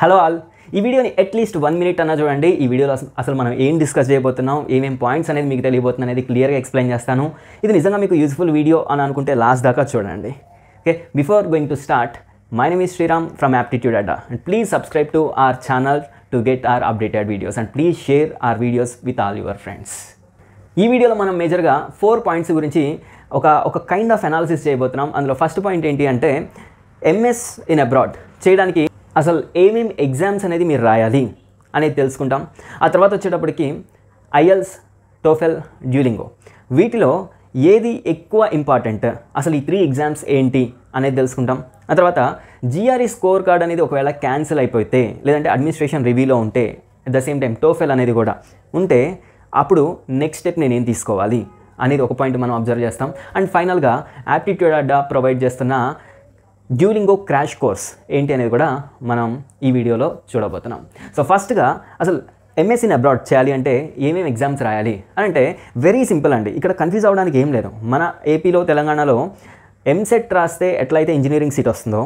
Hello all ఈ వీడియోని at least one minute అన్న చూడండి ఈ వీడియోలో అసలు మనం ఏం డిస్కస్ చేయబోతున్నాం ఏమేం పాయింట్స్ అనేది మీకు తెలియబోతుంది అనేది క్లియర్గా ఎక్స్ప్లెయిన్ చేస్తాను ఇది నిజంగా మీకు యూస్ఫుల్ వీడియో అని అనుకుంటే లాస్ట్ దాకా చూడండి okay before going to start my name is Sriram from aptitude Adda and please subscribe to our channel to get our updated videos and please share our videos with all your friends ఈ వీడియోలో మనం మేజర్గా four points గురించి ఒక ఒక kind of analysis చేయబోతున్నాం అందులో first point ఏంటి అంటే ఎంఎస్ ఇన్ అబ్రాడ్ చేయడానికి అసలు ఏమేమి ఎగ్జామ్స్ అనేది మీరు రాయాలి అనేది తెలుసుకుంటాం ఆ తర్వాత వచ్చేటప్పటికి ఐఎల్స్ టోఫెల్ డ్యూలింగో వీటిలో ఏది ఎక్కువ ఇంపార్టెంట్ అసలు ఈ త్రీ ఎగ్జామ్స్ ఏంటి అనేది తెలుసుకుంటాం ఆ తర్వాత జిఆర్ఈ స్కోర్ కార్డ్ అనేది ఒకవేళ క్యాన్సిల్ అయిపోతే లేదంటే అడ్మినిస్ట్రేషన్ రివ్యూలో ఉంటే at the same time TOEFL అనేది కూడా ఉంటే అప్పుడు నెక్స్ట్ స్టెప్ నేనేం తీసుకోవాలి అనేది ఒక పాయింట్ మనం అబ్జర్వ్ చేస్తాం అండ్ ఫైనల్గా యాప్టిట్యూడ్ అడ్డా ప్రొవైడ్ చేస్తున్న డ్యూరింగ్ ఓ క్రాష్ కోర్స్ ఏంటి అనేది కూడా మనం ఈ వీడియోలో చూడబోతున్నాం సో ఫస్ట్గా అసలు ఎంఎస్సీని అబ్రాడ్ చేయాలి అంటే ఏమేమి ఎగ్జామ్స్ రాయాలి అని అంటే వెరీ సింపుల్ అండి ఇక్కడ కన్ఫ్యూజ్ అవ్వడానికి ఏం లేదు మన ఏపీలో తెలంగాణలో ఎంసెట్ e రాస్తే ఎట్లయితే ఇంజనీరింగ్ సీట్ వస్తుందో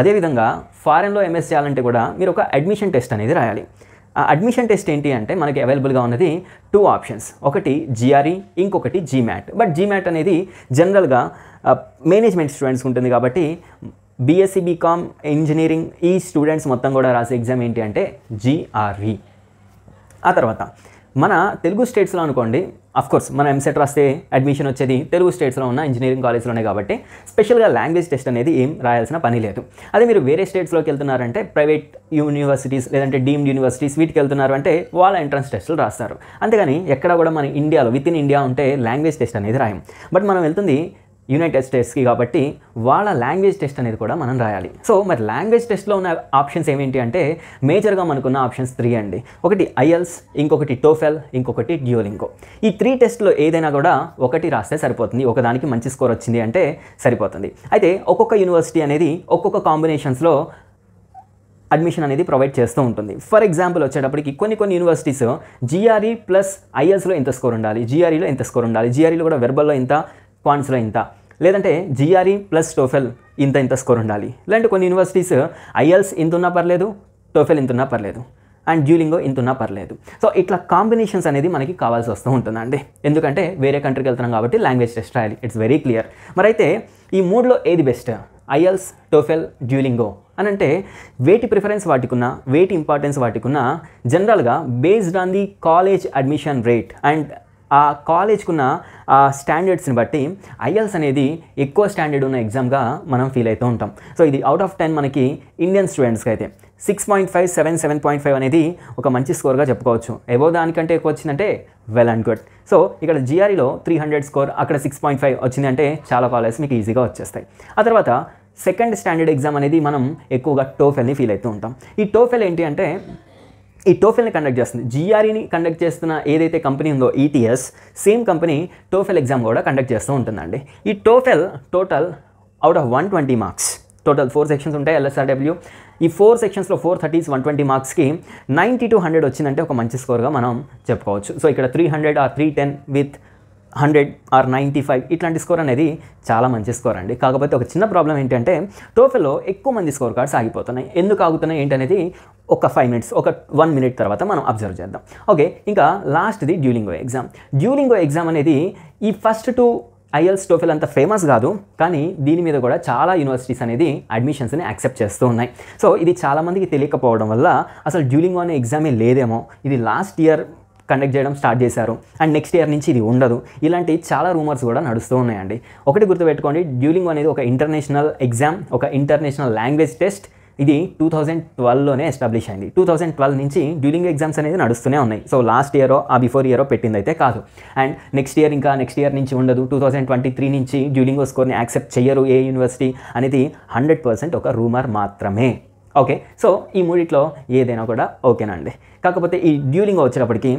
అదేవిధంగా ఫారెన్లో ఎంఎస్ e చేయాలంటే కూడా మీరు ఒక అడ్మిషన్ టెస్ట్ అనేది రాయాలి అడ్మిషన్ టెస్ట్ ఏంటి అంటే మనకి అవైలబుల్గా ఉన్నది టూ ఆప్షన్స్ ఒకటి జిఆర్ఈ e, ఇంకొకటి జీమ్యాట్ బట్ జీమ్యాట్ అనేది జనరల్గా మేనేజ్మెంట్ స్టూడెంట్స్ ఉంటుంది కాబట్టి బీఎస్సీ బీకామ్ ఇంజనీరింగ్ ఈ స్టూడెంట్స్ మొత్తం కూడా రాసే ఎగ్జామ్ ఏంటి అంటే జీఆర్ఈ e. ఆ తర్వాత మన తెలుగు స్టేట్స్లో అనుకోండి కోర్స్ మన ఎంసెట్ e రాస్తే అడ్మిషన్ వచ్చేది తెలుగు స్టేట్స్లో ఉన్న ఇంజనీరింగ్ కాలేజ్లోనే కాబట్టి స్పెషల్గా లాంగ్వేజ్ టెస్ట్ అనేది ఏం రాయాల్సిన పని లేదు అదే మీరు వేరే స్టేట్స్లోకి వెళ్తున్నారంటే ప్రైవేట్ యూనివర్సిటీస్ లేదంటే డీమ్డ్ యూనివర్సిటీస్ వీటికి వెళ్తున్నారు అంటే వాళ్ళ ఎంట్రన్స్ టెస్టులు రాస్తారు అంతేగాని ఎక్కడ కూడా మన ఇండియాలో విత్ ఇన్ ఇండియా ఉంటే లాంగ్వేజ్ టెస్ట్ అనేది రాయం బట్ మనం వెళ్తుంది యునైటెడ్ స్టేట్స్కి కాబట్టి వాళ్ళ లాంగ్వేజ్ టెస్ట్ అనేది కూడా మనం రాయాలి సో మరి లాంగ్వేజ్ టెస్ట్లో ఉన్న ఆప్షన్స్ ఏమిటి అంటే మేజర్గా మనకున్న ఆప్షన్స్ త్రీ అండి ఒకటి ఐఎల్స్ ఇంకొకటి టోఫెల్ ఇంకొకటి డ్యూలింగో ఈ త్రీ టెస్ట్లో ఏదైనా కూడా ఒకటి రాస్తే సరిపోతుంది ఒకదానికి మంచి స్కోర్ వచ్చింది అంటే సరిపోతుంది అయితే ఒక్కొక్క యూనివర్సిటీ అనేది ఒక్కొక్క కాంబినేషన్స్లో అడ్మిషన్ అనేది ప్రొవైడ్ చేస్తూ ఉంటుంది ఫర్ ఎగ్జాంపుల్ వచ్చేటప్పటికి కొన్ని కొన్ని యూనివర్సిటీస్ జిఆర్ఈ ప్లస్ ఐఎల్స్లో ఎంత స్కోర్ ఉండాలి జిఆర్ఈలో ఎంత స్కోర్ ఉండాలి జిఆర్ఈలో e కూడా వెర్బల్లో ఇంత పాయింట్స్లో ఇంత లేదంటే జిఆర్ఈ ప్లస్ టోఫెల్ ఇంత ఇంత స్కోర్ ఉండాలి లేదంటే కొన్ని యూనివర్సిటీస్ ఐఎల్స్ ఇంత ఉన్నా పర్లేదు టోఫెల్ ఇంత ఉన్నా పర్లేదు అండ్ డ్యూలింగో ఇంతున్నా పర్లేదు సో ఇట్లా కాంబినేషన్స్ అనేది మనకి కావాల్సి వస్తూ ఉంటుందండి ఎందుకంటే వేరే కంట్రీకి వెళ్తున్నాం కాబట్టి లాంగ్వేజ్ టెస్ట్ రాయాలి ఇట్స్ వెరీ క్లియర్ మరి అయితే ఈ మూడ్లో ఏది బెస్ట్ ఐఎల్స్ టోఫెల్ డ్యూలింగో అని అంటే వేటి ప్రిఫరెన్స్ వాటికున్న వేటి ఇంపార్టెన్స్ వాటికున్న జనరల్గా based on the college admission rate and ఆ కాలేజ్కున్న ఆ స్టాండర్డ్స్ని బట్టి ఐఎల్స్ అనేది ఎక్కువ స్టాండర్డ్ ఉన్న ఎగ్జామ్గా మనం ఫీల్ అవుతూ ఉంటాం సో ఇది అవుట్ ఆఫ్ టెన్ మనకి ఇండియన్ స్టూడెంట్స్కి అయితే six point five seven seven point five అనేది ఒక మంచి స్కోర్గా చెప్పుకోవచ్చు ఏవో దానికంటే ఎక్కువ వచ్చిందంటే వెల్ అండ్ గుడ్ సో ఇక్కడ జిఆర్ఈలో త్రీ హండ్రెడ్ స్కోర్ అక్కడ సిక్స్ పాయింట్ ఫైవ్ వచ్చిందంటే చాలా కాలేజ్ మీకు ఈజీగా వచ్చేస్తాయి ఆ తర్వాత సెకండ్ స్టాండర్డ్ ఎగ్జామ్ అనేది మనం ఎక్కువగా టోఫెల్ని ఫీల్ అవుతూ ఉంటాం ఈ టోఫెల్ ఏంటి అంటే ఈ టోఫెల్ని కండక్ట్ చేస్తుంది జిఆర్ఈని e కండక్ట్ చేస్తున్న ఏదైతే కంపెనీ ఉందో ETS same company TOEFL exam కూడా కండక్ట్ చేస్తూ ఉంటుందండి ఈ TOEFL total out of one twenty marks total four sections ఉంటాయి ఎల్ఎస్ఆర్డబ్ల్యూ ఈ ఫోర్ సెక్షన్స్లో ఫోర్ థర్టీస్ వన్ ట్వంటీ మార్క్స్కి నైంటీ టు హండ్రెడ్ వచ్చిందంటే ఒక మంచి స్కోర్గా మనం చెప్పుకోవచ్చు సో ఇక్కడ three hundred or three ten with hundred or ninety five ఇట్లాంటి స్కోర్ అనేది చాలా మంచి స్కోర్ అండి కాకపోతే ఒక చిన్న ప్రాబ్లం ఏంటంటే టోఫెల్లో ఎక్కువ మంది స్కోర్ కార్డ్స్ ఆగిపోతున్నాయి ఎందుకు ఆగుతున్నాయి ఏంటనేది ఒక ఫైవ్ మినిట్స్ ఒక వన్ మినిట్ తర్వాత మనం అబ్జర్వ్ చేద్దాం ఓకే ఇంకా లాస్ట్ది డ్యూలింగో ఎగ్జామ్ డ్యూలింగో ఎగ్జామ్ అనేది ఈ ఫస్ట్ టూ ఐఎల్స్ టోఫెల్ అంత ఫేమస్ కాదు కానీ దీని మీద కూడా చాలా యూనివర్సిటీస్ అనేది అడ్మిషన్స్ని యాక్సెప్ట్ చేస్తూ ఉన్నాయి సో ఇది చాలామందికి తెలియకపోవడం వల్ల అసలు డ్యూలింగో అనే ఎగ్జామే లేదేమో ఇది లాస్ట్ ఇయర్ కండక్ట్ చేయడం స్టార్ట్ చేశారు అండ్ నెక్స్ట్ ఇయర్ నుంచి ఇది ఉండదు ఇలాంటి చాలా రూమర్స్ కూడా నడుస్తూ ఉన్నాయండి ఒకటి గుర్తుపెట్టుకోండి డ్యూలింగ్ అనేది ఒక ఇంటర్నేషనల్ ఎగ్జామ్ ఒక ఇంటర్నేషనల్ లాంగ్వేజ్ టెస్ట్ ఇది టూ థౌజండ్ ట్వెల్వ్లోనే ఎస్టాబ్లిష్ అయింది టూ థౌజండ్ ట్వెల్వ్ నుంచి డ్యూలింగ్ ఎగ్జామ్స్ అనేది నడుస్తూనే ఉన్నాయి సో లాస్ట్ ఇయరో ఆ బిఫోర్ ఇయరో పెట్టింది అయితే కాదు అండ్ నెక్స్ట్ ఇయర్ ఇంకా నెక్స్ట్ ఇయర్ నుంచి ఉండదు టూ థౌజండ్ ట్వంటీ త్రీ నుంచి డ్యూలింగ్ స్కోర్ని యాక్సెప్ట్ చేయరు ఏ యూనివర్సిటీ అనేది హండ్రెడ్ పర్సెంట్ ఒక రూమర్ మాత్రమే ఓకే సో ఈ మూడిట్లో ఏదైనా కూడా ఓకేనండి కాకపోతే ఈ డ్యూరింగ్ వచ్చేటప్పటికి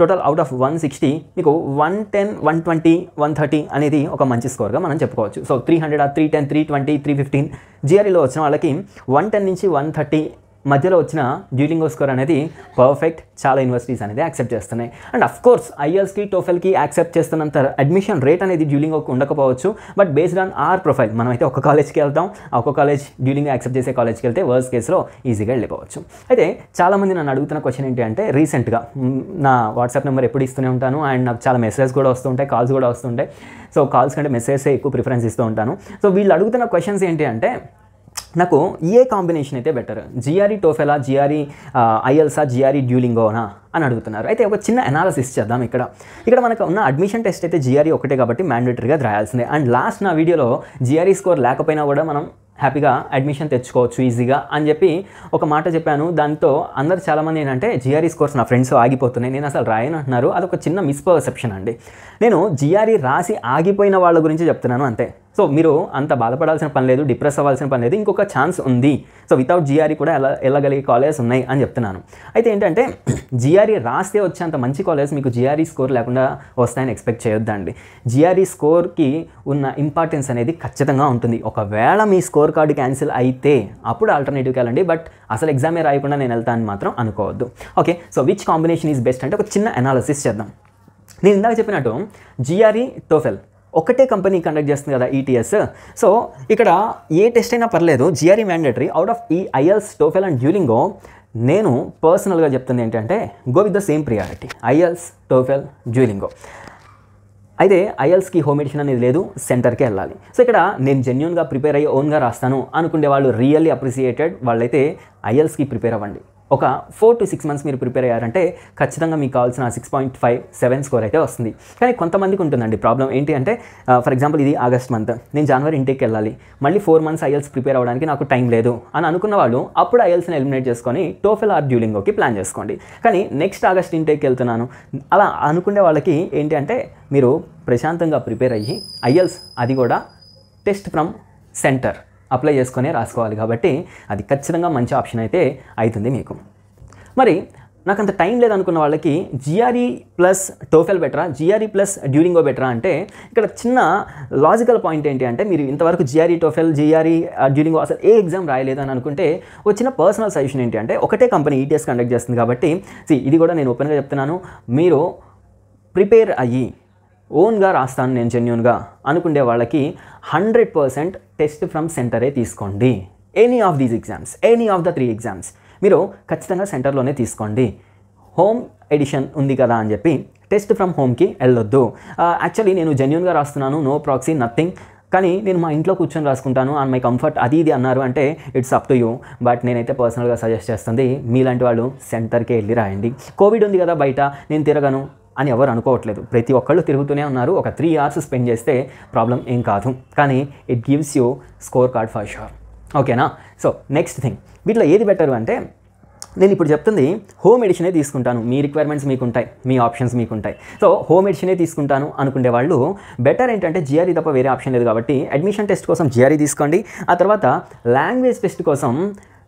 total out of one sixty మీకు one ten one twenty one thirty అనేది ఒక మంచి స్కోర్గా మనం చెప్పుకోవచ్చు so three hundred three ten three twenty three fifteen జిఆర్ఈలో వచ్చిన వాళ్ళకి వన్ టెన్ నుంచి వన్ థర్టీ మధ్యలో వచ్చిన డ్యూలింగో స్కోర్ అనేది పర్ఫెక్ట్ చాలా యూనివర్సిటీస్ అనేది యాక్సెప్ట్ చేస్తున్నాయి అండ్ అఫ్ కోర్స్ ఐఎల్స్కి టోఫెల్కి యాక్సెప్ట్ చేస్తున్నంత అడ్మిషన్ రేట్ అనేది డ్యూలింగోకి ఉండకపోవచ్చు but based on our profile మనమైతే ఒక కాలేజ్కి వెళ్తాం ఒక కాలేజ్ డ్యూలింగ్ యాక్సెప్ట్ చేసే కాలేజ్కి వెళ్తే వర్స్ కేసులో ఈజీగా వెళ్ళిపోవచ్చు అయితే చాలామంది నన్ను అడుగుతున్న క్వశ్చన్ ఏంటి అంటే రీసెంట్గా నా వాట్సాప్ నెంబర్ ఎప్పుడు ఇస్తూనే ఉంటాను అండ్ నాకు చాలా మెసేజ్ కూడా వస్తుంటాయి కాల్స్ కూడా వస్తుంటాయి సో కాల్స్ కంటే మెసేజ్ ఎక్కువ ప్రిఫరెన్స్ ఇస్తూ ఉంటాను సో వీళ్ళు అడుగుతున్న క్వశ్చన్స్ ఏంటి అంటే నాకు ఏ e కాంబినేషన్ అయితే బెటర్ జిఆర్ఈ టోఫెలా జిఆర్ఈ ఐఎల్సా జిఆర్ఈ డ్యూలింగోనా అని అడుగుతున్నారు అయితే ఒక చిన్న అనాలసిస్ చేద్దాం ఇక్కడ ఇక్కడ మనకు ఉన్న అడ్మిషన్ టెస్ట్ అయితే జిఆర్ఈ e ఒకటే కాబట్టి మ్యాండేటరీగా రాయాల్సిందే అండ్ లాస్ట్ నా వీడియోలో జిఆర్ఈ స్కోర్ e లేకపోయినా కూడా మనం హ్యాపీగా అడ్మిషన్ తెచ్చుకోవచ్చు ఈజీగా అని చెప్పి ఒక మాట చెప్పాను దాంతో అందరు చాలామంది ఏంటంటే జిఆర్ఈ స్కోర్స్ నా ఫ్రెండ్స్ ఆగిపోతున్నాయి నేను అసలు రాయను అంటున్నారు అదొక చిన్న మిస్పర్సెప్షన్ అండి నేను జిఆర్ఈ రాసి ఆగిపోయిన వాళ్ళ గురించి చెప్తున్నాను అంతే సో మీరు అంత బాధపడాల్సిన పని లేదు డిప్రెస్ అవ్వాల్సిన పని లేదు ఇంకొక ఛాన్స్ ఉంది సో వితౌట్ జిఆర్ఈ e కూడా ఎలా వెళ్ళగలిగే కాలేజెస్ ఉన్నాయి అని చెప్తున్నాను అయితే ఏంటంటే జిఆర్ఈ e రాస్తే వచ్చేంత మంచి కాలేజ్ మీకు జిఆర్ఈ స్కోర్ e లేకుండా వస్తాయని ఎక్స్పెక్ట్ చేయొద్దండి జిఆర్ఈ స్కోర్కి ఉన్న ఇంపార్టెన్స్ అనేది ఖచ్చితంగా ఉంటుంది ఒకవేళ మీ స్కోర్ కార్డు క్యాన్సిల్ అయితే అప్పుడు ఆల్టర్నేటివ్కి వెళ్ళండి బట్ అసలు ఎగ్జామే రాయకుండా నేను వెళ్తాను మాత్రం అనుకోవద్దు okay so which combination is best అంటే ఒక చిన్న అనాలిసిస్ చేద్దాం నేను ఇందాక చెప్పినట్టు జిఆర్ఈ టోఫెల్ ఒకటే కంపెనీ కండక్ట్ చేస్తుంది కదా ఈటీఎస్ e సో ఇక్కడ ఏ టెస్ట్ అయినా పర్లేదు జిఆర్ఈ మ్యాండేటరీ అవుట్ ఆఫ్ ఈ ఐఎల్స్ టోఫెల్ అండ్ డ్యూరింగో నేను పర్సనల్గా చెప్తుంది ఏంటంటే go with the same priority IELTS TOEFL Duolingo అయితే ఐఎల్స్కి హోమ్ ఎడిషన్ అనేది లేదు సెంటర్కే వెళ్ళాలి సో ఇక్కడ నేను జెన్యున్గా ప్రిపేర్ అయ్యి ఓన్గా రాస్తాను అనుకునే వాళ్ళు రియల్లీ అప్రిసియేటెడ్ వాళ్ళైతే ఐఎల్స్కి ప్రిపేర్ అవ్వండి ఒక ఫోర్ టు సిక్స్ మంత్స్ మీరు ప్రిపేర్ అయ్యారంటే ఖచ్చితంగా మీకు కావాల్సిన six point five seven score అయితే వస్తుంది కానీ కొంతమందికి ఉంటుందండి ప్రాబ్లం ఏంటి అంటే ఫర్ ఎగ్జాంపుల్ ఇది ఆగస్ట్ మంత్ నేను జనవరి ఇంటికి వెళ్ళాలి మళ్ళీ ఫోర్ మంత్స్ ఐఎల్స్ ప్రిపేర్ అవ్వడానికి నాకు టైం లేదు అని అనుకున్న వాళ్ళు అప్పుడు ఐఎల్స్ని ఎలిమినేట్ చేసుకొని టోఫెల్ ఆర్ డ్యూలింగోకి ప్లాన్ చేసుకోండి కానీ నెక్స్ట్ ఆగస్ట్ ఇంటికి వెళ్తున్నాను అలా అనుకునే వాళ్ళకి ఏంటి అంటే మీరు ప్రశాంతంగా ప్రిపేర్ అయ్యి ఐఎల్స్ అది కూడా టెస్ట్ ఫ్రమ్ సెంటర్ అప్లై చేసుకొని రాసుకోవాలి కాబట్టి అది ఖచ్చితంగా మంచి ఆప్షన్ అయితే అవుతుంది మీకు మరి నాకు అంత టైం లేదనుకున్న వాళ్ళకి జిఆర్ఈ ప్లస్ టోఫెల్ బెటరా జిఆర్ఈ ప్లస్ డ్యూరింగో బెటరా అంటే ఇక్కడ చిన్న లాజికల్ పాయింట్ ఏంటి అంటే మీరు ఇంతవరకు జిఆర్ఈ టోఫెల్ జిఆర్ఈ డ్యూరింగో అసలు ఏ ఎగ్జామ్ రాయలేదు అని అనుకుంటే వచ్చిన పర్సనల్ సజెషన్ ఏంటి అంటే ఒకటే కంపెనీ ఈటీఎస్ కండక్ట్ చేస్తుంది కాబట్టి సి ఇది కూడా నేను ఓపెన్గా చెప్తున్నాను మీరు ప్రిపేర్ అయ్యి ఓన్గా రాస్తాను నేను జెన్యున్గా అనుకునే వాళ్ళకి హండ్రెడ్ పర్సెంట్ టెస్ట్ ఫ్రమ్ సెంటరే తీసుకోండి any of these exams any of the three exams మీరు ఖచ్చితంగా సెంటర్లోనే తీసుకోండి హోమ్ ఎడిషన్ ఉంది కదా అని చెప్పి టెస్ట్ ఫ్రమ్ హోమ్కి వెళ్ళొద్దు యాక్చువల్లీ నేను జెన్యున్గా రాస్తున్నాను నో ప్రాక్సీ నథింగ్ కానీ నేను మా ఇంట్లో కూర్చొని రాసుకుంటాను అండ్ మై కంఫర్ట్ అది ఇది అన్నారు అంటే it's up to you but నేనైతే పర్సనల్గా సజెస్ట్ చేస్తుంది మీలాంటి వాళ్ళు సెంటర్కే వెళ్ళి రాయండి కోవిడ్ ఉంది కదా బయట నేను తిరగను అని ఎవరు అనుకోవట్లేదు ప్రతి ఒక్కళ్ళు తిరుగుతూనే ఉన్నారు ఒక త్రీ అవర్స్ స్పెండ్ చేస్తే ప్రాబ్లం ఏం కాదు కానీ it gives you score card for sure ఓకేనా సో నెక్స్ట్ థింగ్ వీటిలో ఏది బెటర్ అంటే నేను ఇప్పుడు చెప్తుంది హోమ్ ఎడిషనే తీసుకుంటాను మీ రిక్వైర్మెంట్స్ మీకు ఉంటాయి మీ ఆప్షన్స్ మీకు ఉంటాయి సో హోమ్ ఎడిషనే తీసుకుంటాను అనుకునే వాళ్ళు బెటర్ ఏంటంటే జిఆర్ఈ e తప్ప వేరే ఆప్షన్ లేదు కాబట్టి అడ్మిషన్ టెస్ట్ కోసం జిఆర్ఈ e తీసుకోండి ఆ తర్వాత లాంగ్వేజ్ టెస్ట్ కోసం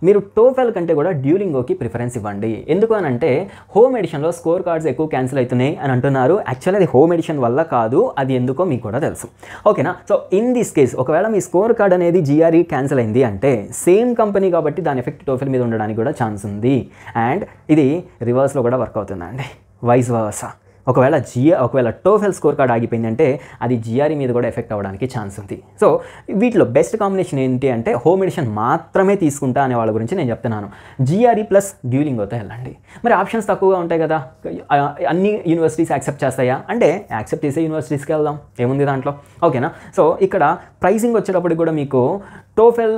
మీరు టోఫెల్ కంటే కూడా డ్యూలింగోకి ప్రిఫరెన్స్ ఇవ్వండి ఎందుకు అని అంటే హోమ్ ఎడిషన్లో స్కోర్ కార్డ్స్ ఎక్కువ క్యాన్సిల్ అవుతున్నాయి అని అంటున్నారు యాక్చువల్లీ అది హోమ్ ఎడిషన్ వల్ల కాదు అది ఎందుకో మీకు కూడా తెలుసు ఓకేనా సో ఇన్ దిస్ కేస్ ఒకవేళ మీ స్కోర్ కార్డ్ అనేది జిఆర్ఈ క్యాన్సిల్ అయింది అంటే సేమ్ కంపెనీ కాబట్టి దాని ఎఫెక్ట్ టోఫెల్ మీద ఉండడానికి కూడా ఛాన్స్ ఉంది అండ్ ఇది రివర్స్లో కూడా వర్క్ అవుతుందండి వైజ్ వర్సా ఒకవేళ జిఆర్ ఒకవేళ టోఫెల్ స్కోర్ కార్డ్ ఆగిపోయిందంటే అది జిఆర్ఈ మీద కూడా ఎఫెక్ట్ అవ్వడానికి ఛాన్స్ ఉంది సో వీటిలో బెస్ట్ కాంబినేషన్ ఏంటి అంటే హోమ్ ఎడిషన్ మాత్రమే తీసుకుంటా అనే వాళ్ళ గురించి నేను చెప్తున్నాను జిఆర్ఈ ప్లస్ డ్యూలింగ్తో వెళ్ళండి మరి ఆప్షన్స్ తక్కువగా ఉంటాయి కదా అన్ని యూనివర్సిటీస్ యాక్సెప్ట్ చేస్తాయా అంటే యాక్సెప్ట్ చేసే యూనివర్సిటీస్కి వెళ్దాం ఏముంది దాంట్లో ఓకేనా సో ఇక్కడ ప్రైసింగ్ వచ్చేటప్పటికి కూడా మీకు టోఫెల్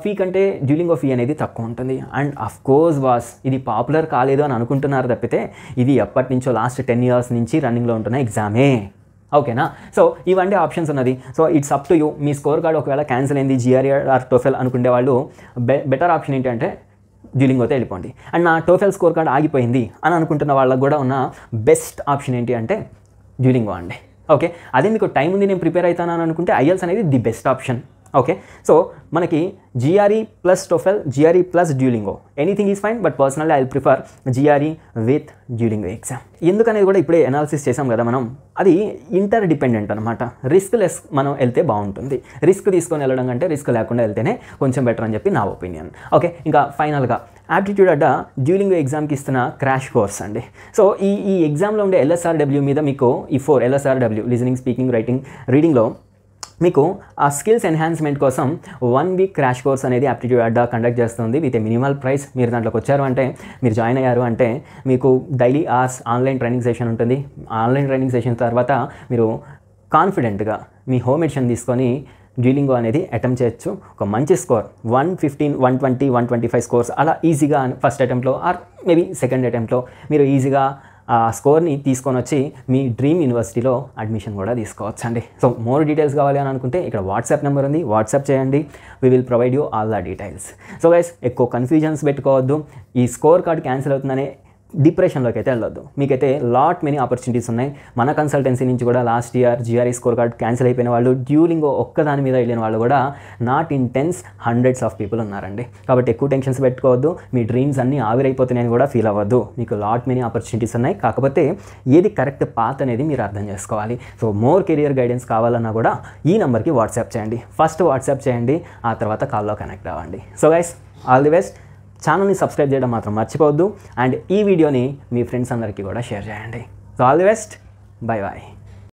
ఫీ కంటే డ్యూలింగో ఫీ అనేది తక్కువ ఉంటుంది అండ్ అఫ్ కోర్స్ వాస్ ఇది పాపులర్ కాలేదు అని అనుకుంటున్నారు తప్పితే ఇది ఎప్పటి నుంచో లాస్ట్ టెన్ ఇయర్స్ నుంచి రన్నింగ్లో ఉంటున్న ఎగ్జామే ఓకేనా సో ఇవన్నీ ఆప్షన్స్ ఉన్నది so it's up to you మీ స్కోర్ కార్డ్ ఒకవేళ క్యాన్సిల్ అయింది జిఆర్ఆర్ టోఫెల్ అనుకునే వాళ్ళు బెటర్ ఆప్షన్ ఏంటంటే అయితే వెళ్ళిపోండి అండ్ నా టోఫెల్ స్కోర్ కార్డ్ ఆగిపోయింది అని అనుకుంటున్న వాళ్ళకు కూడా ఉన్న బెస్ట్ ఆప్షన్ ఏంటి అంటే డ్యూలింగో అండి ఓకే అదే మీకు టైం ఉంది నేను ప్రిపేర్ అవుతాను అనుకుంటే ఐఎల్స్ అనేది the best option okay so మనకి GRE plus TOEFL GRE plus Duolingo anything is fine but personally I prefer GRE with Duolingo exam ఎందుకనేది కూడా ఇప్పుడే అనాలిసిస్ చేసాం కదా మనం అది ఇంటర్ డిపెండెంట్ అనమాట రిస్క్ లెస్ మనం వెళ్తే బాగుంటుంది రిస్క్ తీసుకొని వెళ్ళడం కంటే రిస్క్ లేకుండా వెళ్తేనే కొంచెం బెటర్ అని చెప్పి నా ఒపీనియన్ ఓకే ఇంకా ఫైనల్గా యాప్టిట్యూడ్ అడ్డ డ్యూలింగో ఎగ్జామ్కి ఇస్తున్న క్రాష్ కోర్స్ అండి సో ఈ ఈ ఎగ్జామ్లో ఉండే ఎల్ఎస్ఆర్డబ్ల్యూ మీద మీకు ఈ four LSRW listening speaking writing రీడింగ్లో మీకు ఆ స్కిల్స్ ఎన్హాన్స్మెంట్ కోసం వన్ వీక్ క్రాష్ కోర్స్ అనేది అప్టిట్యూడ్ అడ్డా కండక్ట్ చేస్తుంది విత్ మినిమల్ ప్రైస్ మీరు దాంట్లోకి వచ్చారు అంటే మీరు జాయిన్ అయ్యారు అంటే మీకు daily hours online training session ఉంటుంది ఆన్లైన్ ట్రైనింగ్ సెషన్ తర్వాత మీరు కాన్ఫిడెంట్గా మీ హోమ్ ఎడిషన్ తీసుకొని డ్యూలింగ్ అనేది అటెంప్ట్ చేయొచ్చు ఒక మంచి score one fifteen one twenty one twenty five scores అలా ఈజీగా ఫస్ట్ అటెంప్ట్లో ఆర్ మేబీ సెకండ్ అటెంప్ట్లో మీరు ఈజీగా ఆ స్కోర్ని తీసుకొని వచ్చి మీ డ్రీమ్ యూనివర్సిటీలో అడ్మిషన్ కూడా తీసుకోవచ్చు అండి సో మోర్ డీటెయిల్స్ కావాలి అని అనుకుంటే ఇక్కడ వాట్సాప్ నెంబర్ ఉంది వాట్సాప్ చేయండి we will provide you all the details so guys ఎక్కువ కన్ఫ్యూజన్స్ పెట్టుకోవద్దు ఈ స్కోర్ కార్డ్ క్యాన్సిల్ అవుతుందనే డిప్రెషన్లోకి అయితే వెళ్ళొద్దు మీకైతే లాట్ మెనీ ఆపర్చునిటీస్ ఉన్నాయి మన కన్సల్టెన్సీ నుంచి కూడా last year GRE score card cancel అయిపోయిన వాళ్ళు డ్యూలింగ్ ఒక్క దాని మీద వెళ్ళిన వాళ్ళు కూడా not in tens hundreds of people ఉన్నారండి కాబట్టి ఎక్కువ టెన్షన్స్ పెట్టుకోవద్దు మీ డ్రీమ్స్ అన్నీ ఆవిరైపోతున్నాయని కూడా ఫీల్ అవ్వద్దు మీకు లాట్ మెనీ ఆపర్చునిటీస్ ఉన్నాయి కాకపోతే ఏది కరెక్ట్ పాత్ అనేది మీరు అర్థం చేసుకోవాలి సో మోర్ కెరియర్ గైడెన్స్ కావాలన్నా కూడా ఈ నెంబర్కి వాట్సాప్ చేయండి ఫస్ట్ వాట్సాప్ చేయండి ఆ తర్వాత కాల్లో కనెక్ట్ అవ్వండి so guys all the best ఛానల్ని సబ్స్క్రైబ్ చేయడం మాత్రం మర్చిపోవద్దు అండ్ ఈ వీడియోని మీ ఫ్రెండ్స్ అందరికీ కూడా షేర్ చేయండి so all the best bye bye